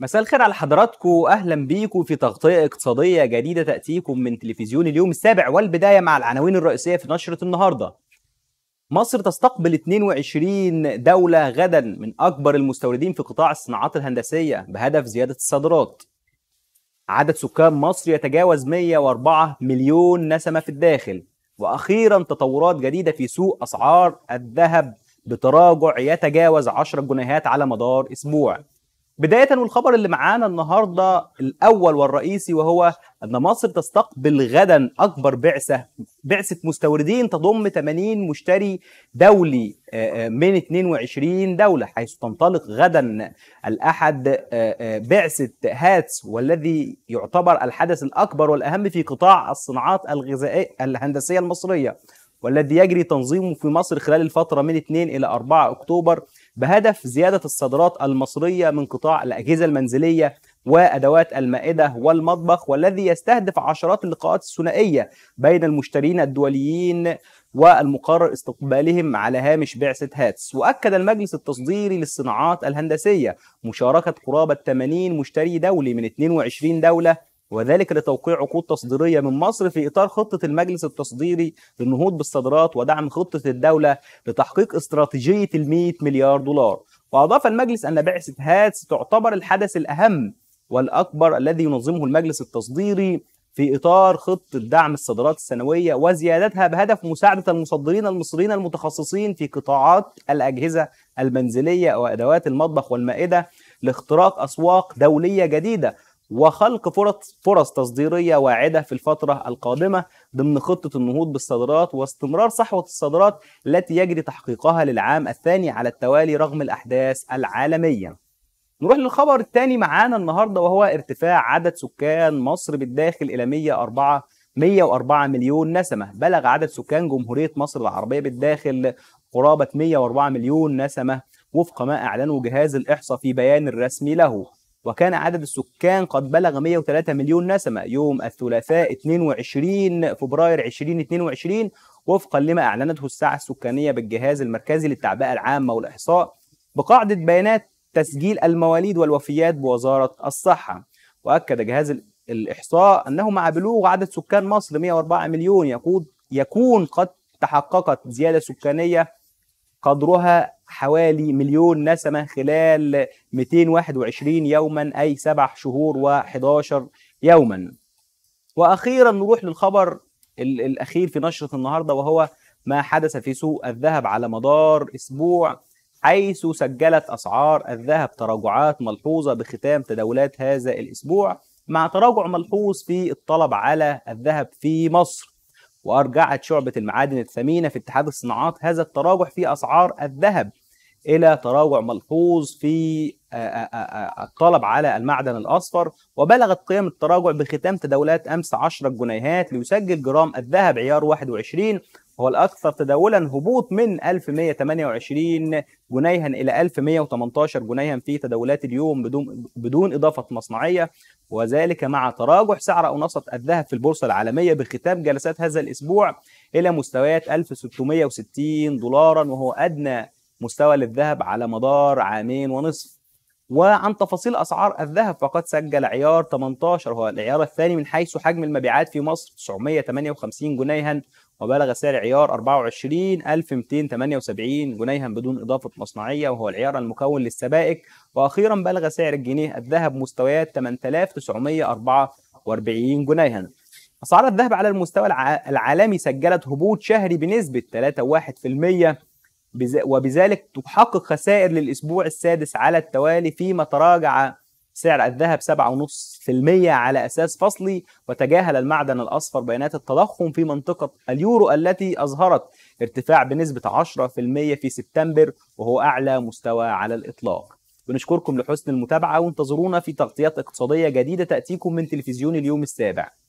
مساء الخير على حضراتكم اهلا بيكم في تغطيه اقتصاديه جديده تاتيكم من تلفزيون اليوم السابع والبدايه مع العناوين الرئيسيه في نشره النهارده مصر تستقبل 22 دولة غدا من أكبر المستوردين في قطاع الصناعات الهندسية بهدف زيادة الصادرات. عدد سكان مصر يتجاوز 104 مليون نسمة في الداخل. وأخيرا تطورات جديدة في سوق أسعار الذهب بتراجع يتجاوز 10 جنيهات على مدار أسبوع. بداية والخبر اللي معانا النهاردة الأول والرئيسي وهو أن مصر تستقبل غدا أكبر بعثة بعثة مستوردين تضم 80 مشتري دولي آه، آه، من 22 دولة حيث تنطلق غدا الأحد آه، بعثة هاتس والذي يعتبر الحدث الأكبر والأهم في قطاع الصناعات الغذائية الهندسية المصرية والذي يجري تنظيمه في مصر خلال الفترة من 2 إلى 4 أكتوبر بهدف زيادة الصادرات المصرية من قطاع الأجهزة المنزلية وأدوات المائدة والمطبخ والذي يستهدف عشرات اللقاءات الثنائية بين المشترين الدوليين والمقرر استقبالهم على هامش بعثة هاتس وأكد المجلس التصديري للصناعات الهندسية مشاركة قرابة 80 مشتري دولي من 22 دولة وذلك لتوقيع عقود تصديرية من مصر في إطار خطة المجلس التصديري للنهوض بالصادرات ودعم خطة الدولة لتحقيق استراتيجية ال مليار دولار وأضاف المجلس أن بعثة هاتس تعتبر الحدث الأهم والأكبر الذي ينظمه المجلس التصديري في إطار خطة دعم الصادرات السنوية وزيادتها بهدف مساعدة المصدرين المصريين المتخصصين في قطاعات الأجهزة المنزلية وأدوات المطبخ والمائدة لاختراق أسواق دولية جديدة وخلق فرص فرص تصديريه واعده في الفتره القادمه ضمن خطه النهوض بالصادرات واستمرار صحوه الصادرات التي يجري تحقيقها للعام الثاني على التوالي رغم الاحداث العالميه. نروح للخبر الثاني معانا النهارده وهو ارتفاع عدد سكان مصر بالداخل الى 104 104 مليون نسمة بلغ عدد سكان جمهورية مصر العربية بالداخل قرابة 104 مليون نسمة وفق ما أعلنه جهاز الإحصاء في بيان الرسمي له وكان عدد السكان قد بلغ 103 مليون نسمة يوم الثلاثاء 22 فبراير 2022 وفقا لما أعلنته الساعة السكانية بالجهاز المركزي للتعبئة العامة والإحصاء بقاعدة بيانات تسجيل المواليد والوفيات بوزارة الصحة وأكد جهاز الإحصاء أنه مع بلوغ عدد سكان مصر 104 مليون يقود يكون قد تحققت زيادة سكانية قدرها حوالي مليون نسمة خلال 221 يوما أي سبع شهور و11 يوما وأخيرا نروح للخبر الأخير في نشرة النهاردة وهو ما حدث في سوق الذهب على مدار أسبوع حيث سجلت أسعار الذهب تراجعات ملحوظة بختام تداولات هذا الأسبوع مع تراجع ملحوظ في الطلب على الذهب في مصر وأرجعت شعبة المعادن الثمينة في اتحاد الصناعات هذا التراجع في أسعار الذهب إلى تراجع ملحوظ في آه، آه، آه، الطلب على المعدن الأصفر وبلغت قيم التراجع بختام تداولات أمس 10 جنيهات ليسجل جرام الذهب عيار 21 هو الأكثر تداولا هبوط من 1128 جنيها إلى 1118 جنيها في تداولات اليوم بدون بدون إضافة مصنعية وذلك مع تراجع سعر اوناصه الذهب في البورصة العالمية بختام جلسات هذا الأسبوع إلى مستويات 1660 دولارا وهو أدنى مستوى للذهب على مدار عامين ونصف وعن تفاصيل أسعار الذهب فقد سجل عيار 18 هو العيار الثاني من حيث حجم المبيعات في مصر 958 جنيها وبلغ سعر عيار 24278 جنيها بدون إضافة مصنعية وهو العيار المكون للسبائك وأخيرا بلغ سعر الجنيه الذهب مستويات 8944 جنيها أسعار الذهب على المستوى العالمي سجلت هبوط شهري بنسبة 3.1% وبذلك تحقق خسائر للأسبوع السادس على التوالي فيما تراجع سعر الذهب 7.5% على أساس فصلي وتجاهل المعدن الأصفر بيانات التضخم في منطقة اليورو التي أظهرت ارتفاع بنسبة 10% في سبتمبر وهو أعلى مستوى على الإطلاق بنشكركم لحسن المتابعة وانتظرونا في تغطيات اقتصادية جديدة تأتيكم من تلفزيون اليوم السابع